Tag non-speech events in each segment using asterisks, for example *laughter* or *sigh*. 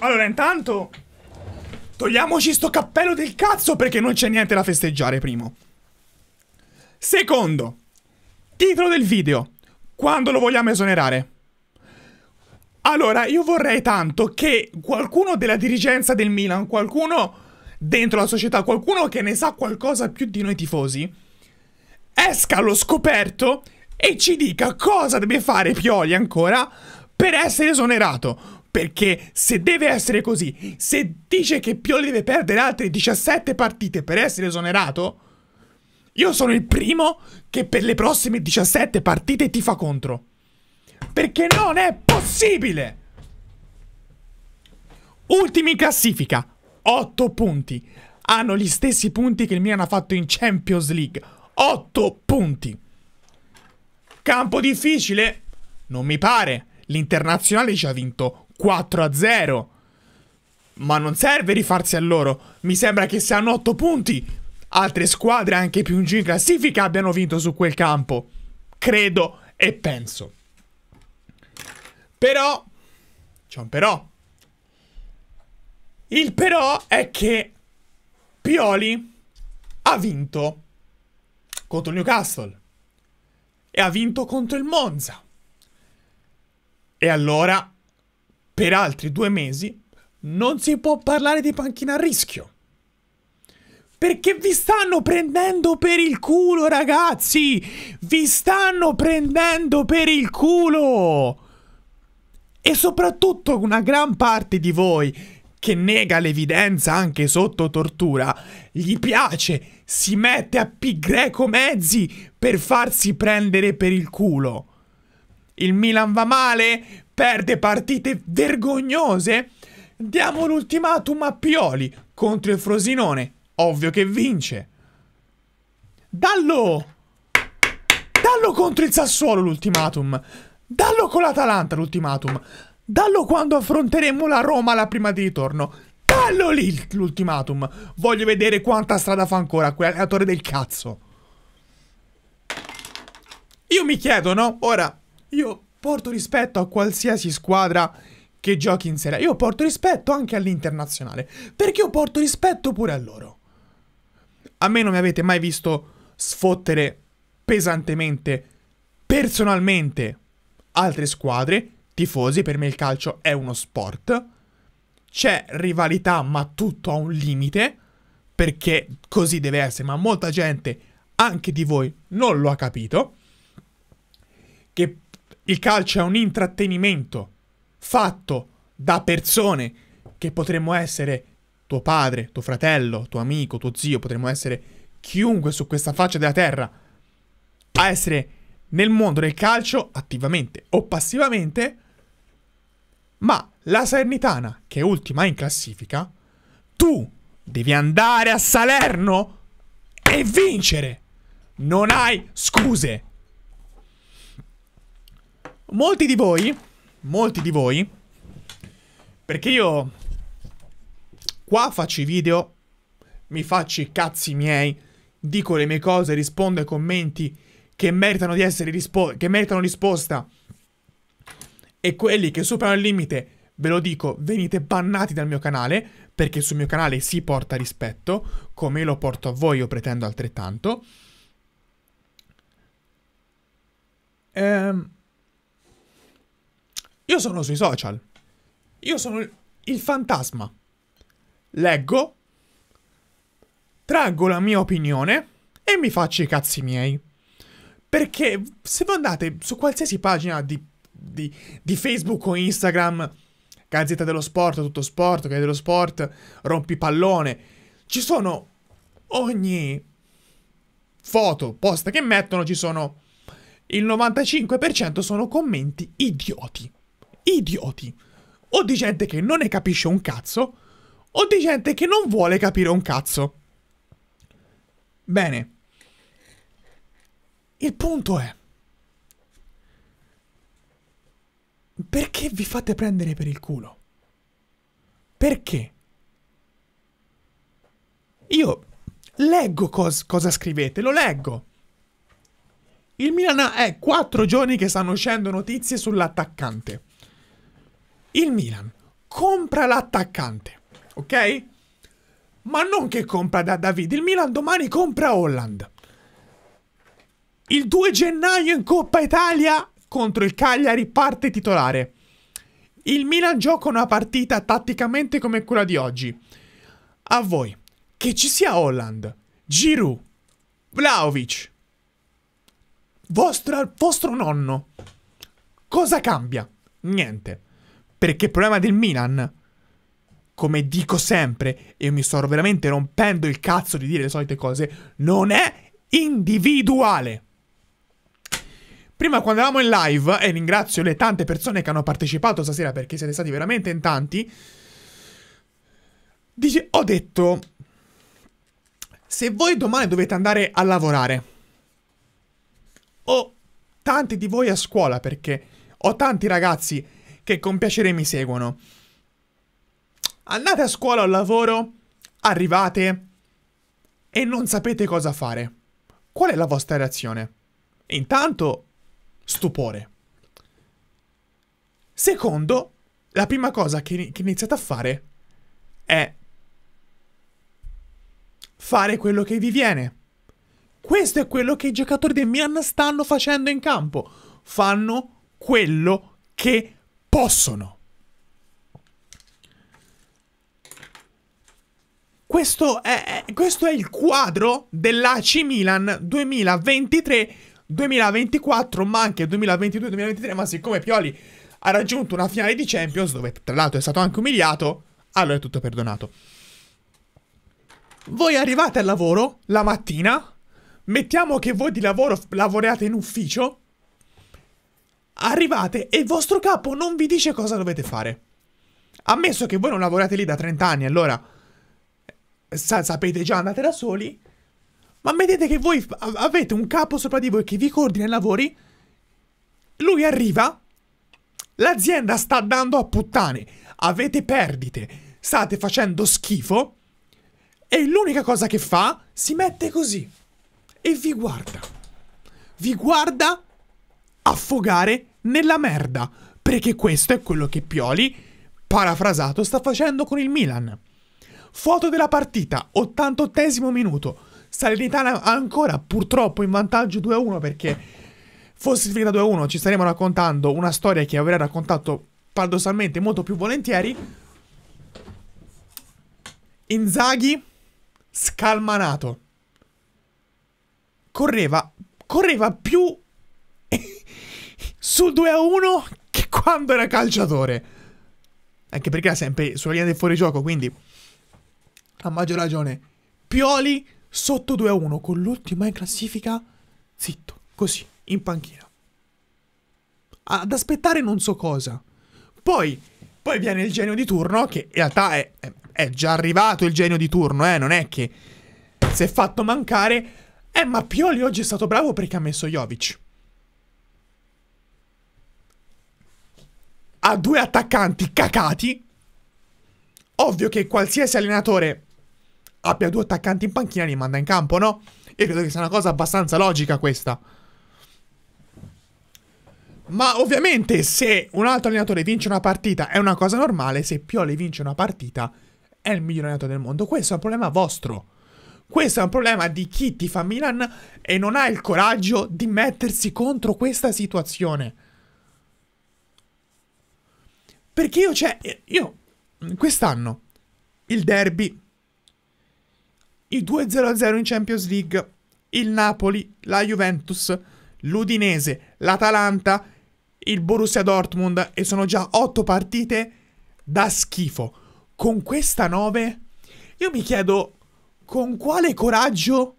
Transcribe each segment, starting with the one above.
Allora, intanto... Togliamoci sto cappello del cazzo perché non c'è niente da festeggiare, primo. Secondo. Titolo del video. Quando lo vogliamo esonerare? Allora, io vorrei tanto che qualcuno della dirigenza del Milan, qualcuno dentro la società, qualcuno che ne sa qualcosa più di noi tifosi, esca allo scoperto e ci dica cosa deve fare Pioli ancora per essere esonerato. Perché se deve essere così, se dice che Pioli deve perdere altre 17 partite per essere esonerato, io sono il primo che per le prossime 17 partite ti fa contro. Perché non è possibile! Ultimi in classifica, 8 punti. Hanno gli stessi punti che il Milan ha fatto in Champions League. 8 punti. Campo difficile? Non mi pare. L'internazionale ci ha vinto 4 a 0. Ma non serve rifarsi a loro. Mi sembra che se hanno 8 punti, altre squadre anche più in giro in classifica abbiano vinto su quel campo. Credo e penso. Però, c'è un però. Il però è che Pioli ha vinto contro il Newcastle e ha vinto contro il Monza. E allora per altri due mesi, non si può parlare di panchina a rischio. Perché vi stanno prendendo per il culo, ragazzi! Vi stanno prendendo per il culo! E soprattutto una gran parte di voi che nega l'evidenza anche sotto tortura, gli piace, si mette a pi greco mezzi per farsi prendere per il culo. Il Milan va male? perde partite vergognose? Diamo l'ultimatum a Pioli contro il Frosinone. Ovvio che vince. Dallo! Dallo contro il Sassuolo l'ultimatum. Dallo con l'Atalanta l'ultimatum. Dallo quando affronteremo la Roma la prima di ritorno. Dallo lì l'ultimatum. Voglio vedere quanta strada fa ancora quell'allenatore del cazzo. Io mi chiedo, no? Ora, io porto rispetto a qualsiasi squadra che giochi in Serie A. Io porto rispetto anche all'internazionale, perché io porto rispetto pure a loro. A me non mi avete mai visto sfottere pesantemente, personalmente, altre squadre, tifosi, per me il calcio è uno sport. C'è rivalità, ma tutto ha un limite, perché così deve essere, ma molta gente, anche di voi, non lo ha capito. Che il calcio è un intrattenimento fatto da persone che potremmo essere tuo padre, tuo fratello, tuo amico, tuo zio, potremmo essere chiunque su questa faccia della terra a essere nel mondo del calcio attivamente o passivamente, ma la Salernitana, che è ultima in classifica, tu devi andare a Salerno e vincere. Non hai scuse. Molti di voi, molti di voi, perché io qua faccio i video, mi faccio i cazzi miei, dico le mie cose, rispondo ai commenti che meritano di essere risposta, che meritano risposta. E quelli che superano il limite, ve lo dico, venite bannati dal mio canale, perché sul mio canale si porta rispetto, come lo porto a voi, io pretendo altrettanto. Ehm io sono sui social. Io sono il fantasma. Leggo, traggo la mia opinione e mi faccio i cazzi miei. Perché se voi andate su qualsiasi pagina di, di, di Facebook o Instagram, Gazzetta dello Sport, Tutto Sport, Gazzetta dello Sport, Rompipallone, ci sono ogni foto, post che mettono, ci sono il 95% sono commenti idioti idioti. O di gente che non ne capisce un cazzo, o di gente che non vuole capire un cazzo. Bene. Il punto è... Perché vi fate prendere per il culo? Perché? Io leggo cos cosa scrivete, lo leggo. Il Milan è quattro giorni che stanno uscendo notizie sull'attaccante il Milan compra l'attaccante, ok? Ma non che compra da David, il Milan domani compra Holland. Il 2 gennaio in Coppa Italia contro il Cagliari parte titolare. Il Milan gioca una partita tatticamente come quella di oggi. A voi, che ci sia Holland, Giroud, Vlaovic, vostro, vostro nonno, cosa cambia? Niente. Perché il problema del Milan, come dico sempre, e mi sto veramente rompendo il cazzo di dire le solite cose, non è individuale. Prima quando eravamo in live, e ringrazio le tante persone che hanno partecipato stasera perché siete stati veramente in tanti, dice, ho detto, se voi domani dovete andare a lavorare, o tanti di voi a scuola perché ho tanti ragazzi che con piacere mi seguono. Andate a scuola o al lavoro, arrivate e non sapete cosa fare. Qual è la vostra reazione? Intanto, stupore. Secondo, la prima cosa che, che iniziate a fare è fare quello che vi viene. Questo è quello che i giocatori del Milan stanno facendo in campo. Fanno quello che possono. Questo è, questo è il quadro dell'AC Milan 2023-2024, ma anche 2022-2023, ma siccome Pioli ha raggiunto una finale di Champions, dove tra l'altro è stato anche umiliato, allora è tutto perdonato. Voi arrivate al lavoro la mattina, mettiamo che voi di lavoro lavorate in ufficio, arrivate e il vostro capo non vi dice cosa dovete fare. Ammesso che voi non lavorate lì da 30 anni, allora sa sapete già, andate da soli. Ma vedete che voi avete un capo sopra di voi che vi coordina i lavori. Lui arriva. L'azienda sta dando a puttane. Avete perdite. State facendo schifo. E l'unica cosa che fa, si mette così. E vi guarda. Vi guarda affogare nella merda, perché questo è quello che Pioli, parafrasato, sta facendo con il Milan. Foto della partita, 88 minuto. Salernitana ancora purtroppo in vantaggio 2-1 perché fosse finita 2-1 ci staremmo raccontando una storia che avrei raccontato paradossalmente molto più volentieri. Inzaghi scalmanato. Correva, correva più *laughs* sul 2 a 1 che quando era calciatore. Anche perché era sempre sulla linea del fuorigioco, quindi a maggior ragione. Pioli sotto 2 a 1 con l'ultima in classifica zitto, così, in panchina. Ad aspettare non so cosa. Poi, poi viene il genio di turno che in realtà è, è, è già arrivato il genio di turno, eh, non è che si è fatto mancare. Eh, ma Pioli oggi è stato bravo perché ha messo Jovic. ha due attaccanti cacati. Ovvio che qualsiasi allenatore abbia due attaccanti in panchina li manda in campo, no? Io credo che sia una cosa abbastanza logica questa. Ma ovviamente se un altro allenatore vince una partita è una cosa normale, se Pioli vince una partita è il miglior allenatore del mondo. Questo è un problema vostro. Questo è un problema di chi ti fa Milan e non ha il coraggio di mettersi contro questa situazione. Perché io, cioè, eh, io, mm, quest'anno, il derby, il 2-0-0 in Champions League, il Napoli, la Juventus, l'Udinese, l'Atalanta, il Borussia Dortmund e sono già otto partite da schifo. Con questa 9 io mi chiedo con quale coraggio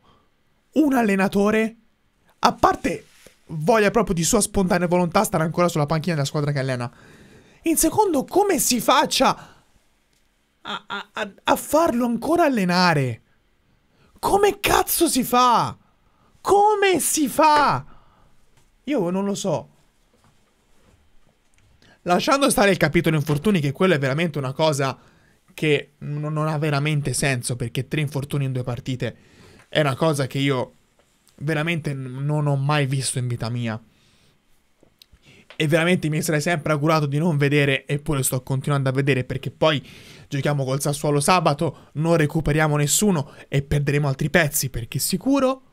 un allenatore, a parte voglia proprio di sua spontanea volontà, stare ancora sulla panchina della squadra che allena. In secondo, come si faccia a, a, a farlo ancora allenare? Come cazzo si fa? Come si fa? Io non lo so. Lasciando stare il capitolo infortuni, che quello è veramente una cosa che non, non ha veramente senso, perché tre infortuni in due partite è una cosa che io veramente non ho mai visto in vita mia e veramente mi sarei sempre augurato di non vedere, eppure sto continuando a vedere perché poi giochiamo col Sassuolo sabato, non recuperiamo nessuno e perderemo altri pezzi perché sicuro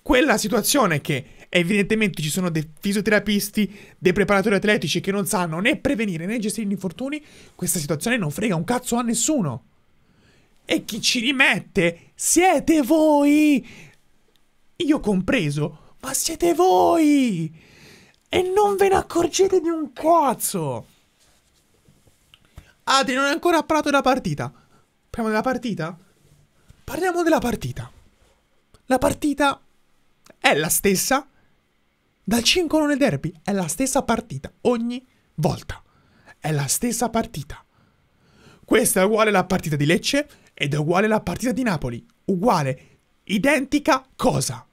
quella situazione che evidentemente ci sono dei fisioterapisti, dei preparatori atletici che non sanno né prevenire né gestire gli infortuni, questa situazione non frega un cazzo a nessuno. E chi ci rimette siete voi! Io compreso. Ma siete voi! E non ve ne accorgete di un cazzo! Adri non è ancora parlato della partita. Parliamo della partita? Parliamo della partita. La partita è la stessa dal 5 nel derby. È la stessa partita ogni volta. È la stessa partita. Questa è uguale alla partita di Lecce ed è uguale alla partita di Napoli. Uguale, identica cosa.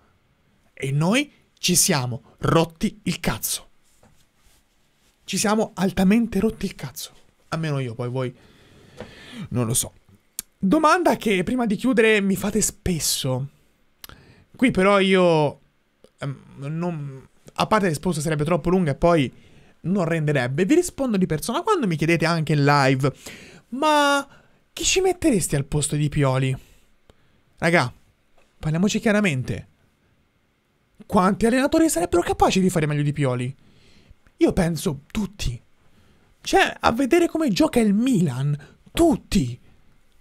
E noi ci siamo rotti il cazzo. Ci siamo altamente rotti il cazzo. Almeno io, poi voi non lo so. Domanda che prima di chiudere mi fate spesso. Qui però io... Ehm, non, a parte la risposta sarebbe troppo lunga e poi non renderebbe. Vi rispondo di persona quando mi chiedete anche in live. Ma chi ci metteresti al posto di Pioli? Raga, parliamoci chiaramente. Quanti allenatori sarebbero capaci di fare meglio di Pioli? Io penso tutti. Cioè, a vedere come gioca il Milan, tutti,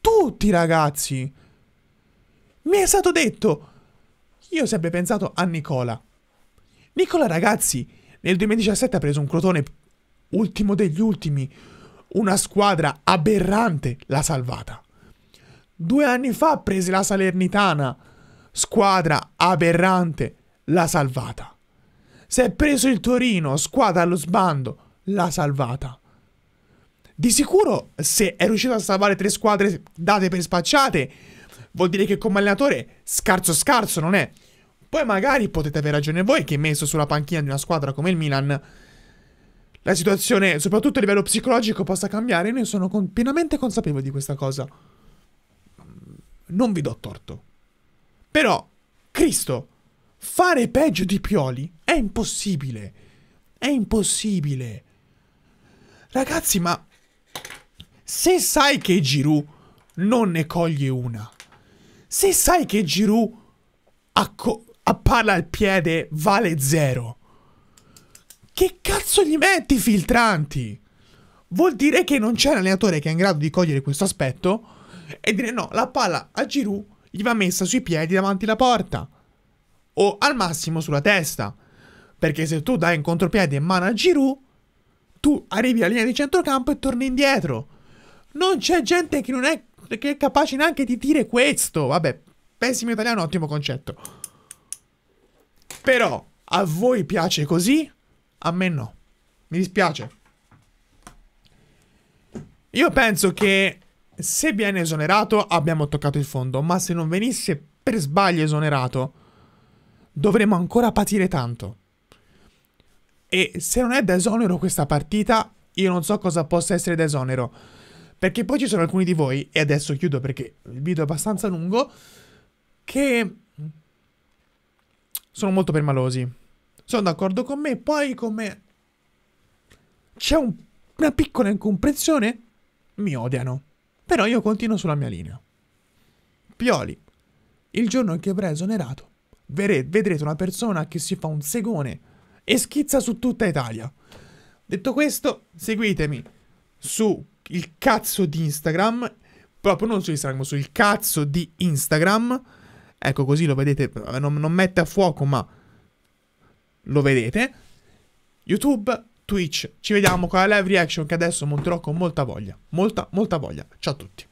tutti ragazzi. Mi è stato detto, io ho sempre pensato a Nicola. Nicola ragazzi, nel 2017 ha preso un crotone ultimo degli ultimi, una squadra aberrante l'ha salvata. Due anni fa ha preso la Salernitana, squadra aberrante, l'ha salvata. Se è preso il Torino, squadra allo sbando, l'ha salvata. Di sicuro, se è riuscito a salvare tre squadre date per spacciate, vuol dire che come allenatore scarso scarso non è. Poi magari potete avere ragione voi che messo sulla panchina di una squadra come il Milan, la situazione, soprattutto a livello psicologico, possa cambiare. Io ne sono con pienamente consapevole di questa cosa. Non vi do torto. Però, Cristo, Fare peggio di Pioli è impossibile. È impossibile. Ragazzi, ma se sai che Giroud non ne coglie una, se sai che Giroud a, a palla al piede vale zero, che cazzo gli metti i filtranti? Vuol dire che non c'è un allenatore che è in grado di cogliere questo aspetto e dire no, la palla a Giroud gli va messa sui piedi davanti alla porta o al massimo sulla testa. Perché se tu dai un contropiede in mano a Giroud, tu arrivi alla linea di centrocampo e torni indietro. Non c'è gente che non è, che è capace neanche di dire questo. Vabbè, pessimo italiano, ottimo concetto. Però a voi piace così, a me no. Mi dispiace. Io penso che se viene esonerato abbiamo toccato il fondo, ma se non venisse per sbaglio esonerato dovremo ancora patire tanto. E se non è desonero questa partita, io non so cosa possa essere desonero. Perché poi ci sono alcuni di voi, e adesso chiudo perché il video è abbastanza lungo, che sono molto permalosi. Sono d'accordo con me, poi come c'è un, una piccola incomprensione, mi odiano. Però io continuo sulla mia linea. Pioli, il giorno in cui verrà esonerato, vedrete una persona che si fa un segone e schizza su tutta Italia. Detto questo, seguitemi su il cazzo di Instagram, proprio non su Instagram, sul cazzo di Instagram. Ecco così lo vedete, non, non mette a fuoco ma lo vedete. YouTube, Twitch, ci vediamo con la live reaction che adesso monterò con molta voglia, molta molta voglia. Ciao a tutti.